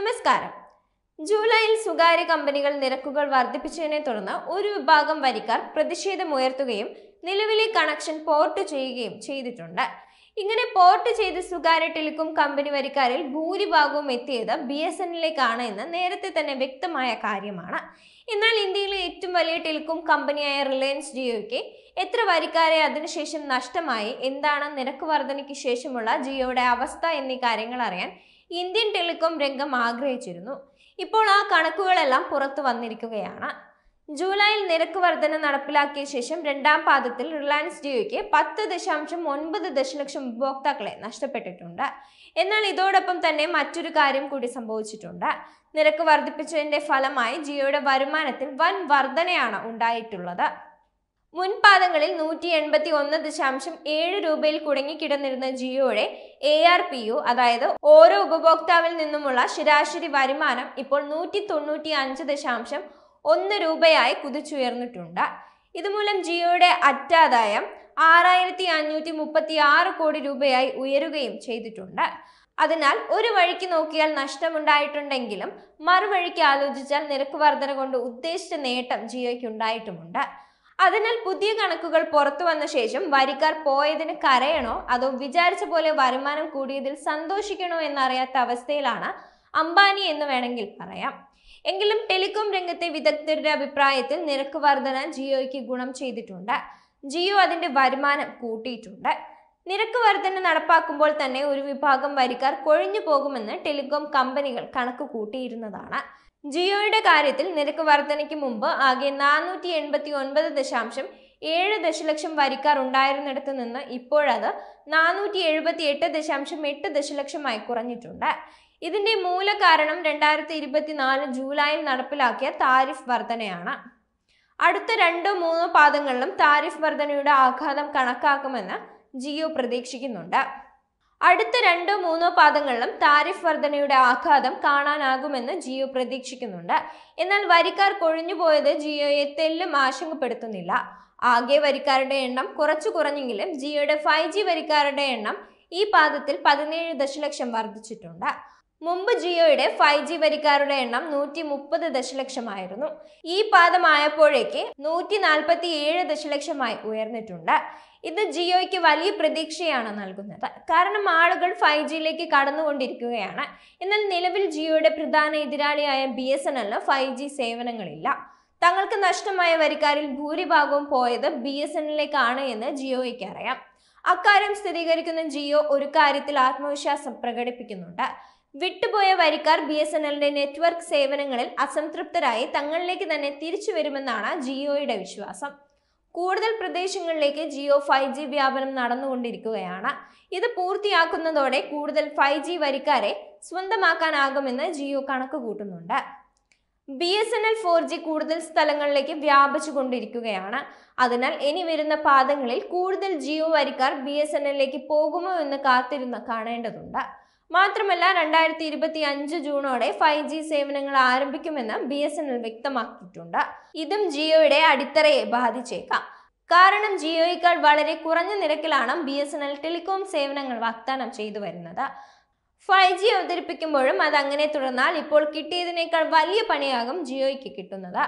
നമസ്കാരം ജൂലൈയിൽ സ്വകാര്യ കമ്പനികൾ നിരക്കുകൾ വർദ്ധിപ്പിച്ചതിനെ തുടർന്ന് ഒരു വിഭാഗം വരിക്കാർ പ്രതിഷേധമുയർത്തുകയും നിലവിലെ കണക്ഷൻ പോർട്ട് ചെയ്യുകയും ചെയ്തിട്ടുണ്ട് ഇങ്ങനെ പോർട്ട് ചെയ്ത സ്വകാര്യ ടെലികോം കമ്പനി വരിക്കാരിൽ ഭൂരിഭാഗവും എത്തിയത് ബി എസ് എന്നിലേക്കാണ് എന്ന് നേരത്തെ തന്നെ വ്യക്തമായ കാര്യമാണ് എന്നാൽ ഇന്ത്യയിലെ ഏറ്റവും വലിയ ടെലികോം കമ്പനിയായ റിലയൻസ് ജിയോയ്ക്ക് എത്ര വരിക്കാരെ അതിനുശേഷം നഷ്ടമായി എന്താണ് നിരക്ക് വർധനയ്ക്ക് ശേഷമുള്ള ജിയോയുടെ അവസ്ഥ എന്നീ കാര്യങ്ങൾ അറിയാൻ ഇന്ത്യൻ ടെലികോം രംഗം ആഗ്രഹിച്ചിരുന്നു ഇപ്പോൾ ആ കണക്കുകളെല്ലാം പുറത്തു വന്നിരിക്കുകയാണ് ജൂലൈയിൽ നിരക്ക് വർധന നടപ്പിലാക്കിയ ശേഷം രണ്ടാം പാദത്തിൽ റിലയൻസ് ജിയോയ്ക്ക് പത്ത് ദശാംശം ഒൻപത് ദശലക്ഷം ഉപഭോക്താക്കളെ നഷ്ടപ്പെട്ടിട്ടുണ്ട് എന്നാൽ ഇതോടൊപ്പം തന്നെ മറ്റൊരു കാര്യം കൂടി സംഭവിച്ചിട്ടുണ്ട് നിരക്ക് വർദ്ധിപ്പിച്ചതിന്റെ ഫലമായി ജിയോയുടെ വരുമാനത്തിൽ വൻ വർധനയാണ് ഉണ്ടായിട്ടുള്ളത് മുൻപാദങ്ങളിൽ നൂറ്റി എൺപത്തി ഒന്ന് ദശാംശം ഏഴ് രൂപയിൽ കുടുങ്ങിക്കിടന്നിരുന്ന ജിയോയുടെ എ ആർ പി യു അതായത് ഓരോ ഉപഭോക്താവിൽ നിന്നുമുള്ള ശരാശരി വരുമാനം ഇപ്പോൾ നൂറ്റി തൊണ്ണൂറ്റി അഞ്ച് ദശാംശം ഒന്ന് രൂപയായി കുതിച്ചുയർന്നിട്ടുണ്ട് ഇതുമൂലം ജിയോയുടെ അറ്റാദായം ആറായിരത്തി അഞ്ഞൂറ്റി മുപ്പത്തി ആറ് കോടി രൂപയായി ഉയരുകയും ചെയ്തിട്ടുണ്ട് അതിനാൽ ഒരു വഴിക്ക് നോക്കിയാൽ നഷ്ടമുണ്ടായിട്ടുണ്ടെങ്കിലും മറുവഴിക്ക് ആലോചിച്ചാൽ നിരക്ക് വർധന കൊണ്ട് ഉദ്ദേശിച്ച നേട്ടം ജിയോയ്ക്ക് ഉണ്ടായിട്ടുമുണ്ട് അതിനാൽ പുതിയ കണക്കുകൾ പുറത്തു വന്ന ശേഷം വരിക്കാർ പോയതിന് കരയണോ അതോ വിചാരിച്ച പോലെ വരുമാനം കൂടിയതിൽ സന്തോഷിക്കണോ എന്നറിയാത്ത അവസ്ഥയിലാണ് അംബാനി എന്ന് വേണമെങ്കിൽ പറയാം എങ്കിലും ടെലികോം രംഗത്തെ വിദഗ്ധരുടെ അഭിപ്രായത്തിൽ നിരക്ക് വർധന ജിയോയ്ക്ക് ഗുണം ചെയ്തിട്ടുണ്ട് ജിയോ അതിന്റെ വരുമാനം കൂട്ടിയിട്ടുണ്ട് നിരക്ക് വർധന നടപ്പാക്കുമ്പോൾ തന്നെ ഒരു വിഭാഗം വരിക്കാർ കൊഴിഞ്ഞു പോകുമെന്ന് ടെലികോം കമ്പനികൾ കണക്ക് കൂട്ടിയിരുന്നതാണ് ജിയോയുടെ കാര്യത്തിൽ നിരക്ക് വർധനയ്ക്ക് മുമ്പ് ആകെ നാനൂറ്റി എൺപത്തി ഒൻപത് ദശാംശം ഏഴ് ദശലക്ഷം വരിക്കാർ ഉണ്ടായിരുന്നിടത്ത് നിന്ന് ഇപ്പോഴത് നാനൂറ്റി എഴുപത്തി എട്ട് ദശാംശം എട്ട് ദശലക്ഷമായി കുറഞ്ഞിട്ടുണ്ട് ഇതിന്റെ കാരണം രണ്ടായിരത്തി ഇരുപത്തിനാല് ജൂലൈയിൽ നടപ്പിലാക്കിയ താരിഫ് വർധനയാണ് അടുത്ത രണ്ടോ മൂന്നോ പാദങ്ങളിലും താരിഫ് വർധനയുടെ ആഘാതം കണക്കാക്കുമെന്ന് ജിയോ പ്രതീക്ഷിക്കുന്നുണ്ട് അടുത്ത രണ്ടോ മൂന്നോ പാദങ്ങളിലും താരിഫ് വർധനയുടെ ആഘാതം കാണാനാകുമെന്ന് ജിയോ പ്രതീക്ഷിക്കുന്നുണ്ട് എന്നാൽ വരിക്കാർ കൊഴിഞ്ഞുപോയത് ജിയോയെ തെല്ലും ആശങ്കപ്പെടുത്തുന്നില്ല ആകെ വരിക്കാരുടെ എണ്ണം കുറച്ചു കുറഞ്ഞെങ്കിലും ജിയോയുടെ ഫൈവ് ജി വരിക്കാരുടെ എണ്ണം ഈ പാദത്തിൽ പതിനേഴ് ദശലക്ഷം വർദ്ധിച്ചിട്ടുണ്ട് മുമ്പ് ജിയോയുടെ ഫൈവ് ജി വരിക്കാരുടെ എണ്ണം നൂറ്റി മുപ്പത് ദശലക്ഷമായിരുന്നു ഈ പാദമായപ്പോഴേക്ക് നൂറ്റി നാൽപ്പത്തി ഏഴ് ദശലക്ഷമായി ഉയർന്നിട്ടുണ്ട് ഇത് ജിയോയ്ക്ക് വലിയ പ്രതീക്ഷയാണ് നൽകുന്നത് കാരണം ആളുകൾ ഫൈവ് ജിയിലേക്ക് കടന്നുകൊണ്ടിരിക്കുകയാണ് എന്നാൽ നിലവിൽ ജിയോയുടെ പ്രധാന എതിരാളിയായ ബി എസ് എൻ എല്ലിന് ഫൈവ് ജി സേവനങ്ങളില്ല തങ്ങൾക്ക് നഷ്ടമായ വരിക്കാരിൽ ഭൂരിഭാഗവും പോയത് ബി എസ് എന്നിലേക്കാണ് എന്ന് ജിയോയ്ക്ക് അറിയാം അക്കാര്യം സ്ഥിരീകരിക്കുന്ന ജിയോ ഒരു കാര്യത്തിൽ ആത്മവിശ്വാസം പ്രകടിപ്പിക്കുന്നുണ്ട് വിട്ടുപോയ വരിക്കാർ ബി എസ് എൻ എല്ലിന്റെ നെറ്റ്വർക്ക് സേവനങ്ങളിൽ അസംതൃപ്തരായി തങ്ങളിലേക്ക് തന്നെ തിരിച്ചു വരുമെന്നാണ് ജിയോയുടെ വിശ്വാസം കൂടുതൽ പ്രദേശങ്ങളിലേക്ക് ജിയോ ഫൈവ് ജി വ്യാപനം നടന്നുകൊണ്ടിരിക്കുകയാണ് ഇത് പൂർത്തിയാക്കുന്നതോടെ കൂടുതൽ ഫൈവ് ജി വരിക്കാരെ സ്വന്തമാക്കാനാകുമെന്ന് ജിയോ കണക്ക് കൂട്ടുന്നുണ്ട് B S N L four G കൂടുതൽ സ്ഥലങ്ങളിലേക്ക് വ്യാപിച്ചു കൊണ്ടിരിക്കുകയാണ് അതിനാൽ ഇനി വരുന്ന പാദങ്ങളിൽ കൂടുതൽ ജിയോ വരിക്കാർ ബി എസ് എൻ എല്ലിലേക്ക് പോകുമോ എന്ന് കാത്തിരുന്ന് കാണേണ്ടതുണ്ട് മാത്രമല്ല രണ്ടായിരത്തി ഇരുപത്തി അഞ്ച് ജൂണോടെ ഫൈവ് ജി സേവനങ്ങൾ ആരംഭിക്കുമെന്ന് ബി എസ് എൻ എൽ വ്യക്തമാക്കിയിട്ടുണ്ട് ഇതും ജിയോയുടെ അടിത്തറയെ ബാധിച്ചേക്കാം കാരണം ജിയോയേക്കാൾ വളരെ കുറഞ്ഞ നിരക്കിലാണ് B S N L telecom സേവനങ്ങൾ വാഗ്ദാനം ചെയ്തു വരുന്നത് ഫൈവ് ജി അവതരിപ്പിക്കുമ്പോഴും അത് അങ്ങനെ തുടർന്നാൽ ഇപ്പോൾ കിട്ടിയതിനേക്കാൾ വലിയ പണിയാകും ജിയോയ്ക്ക് കിട്ടുന്നത്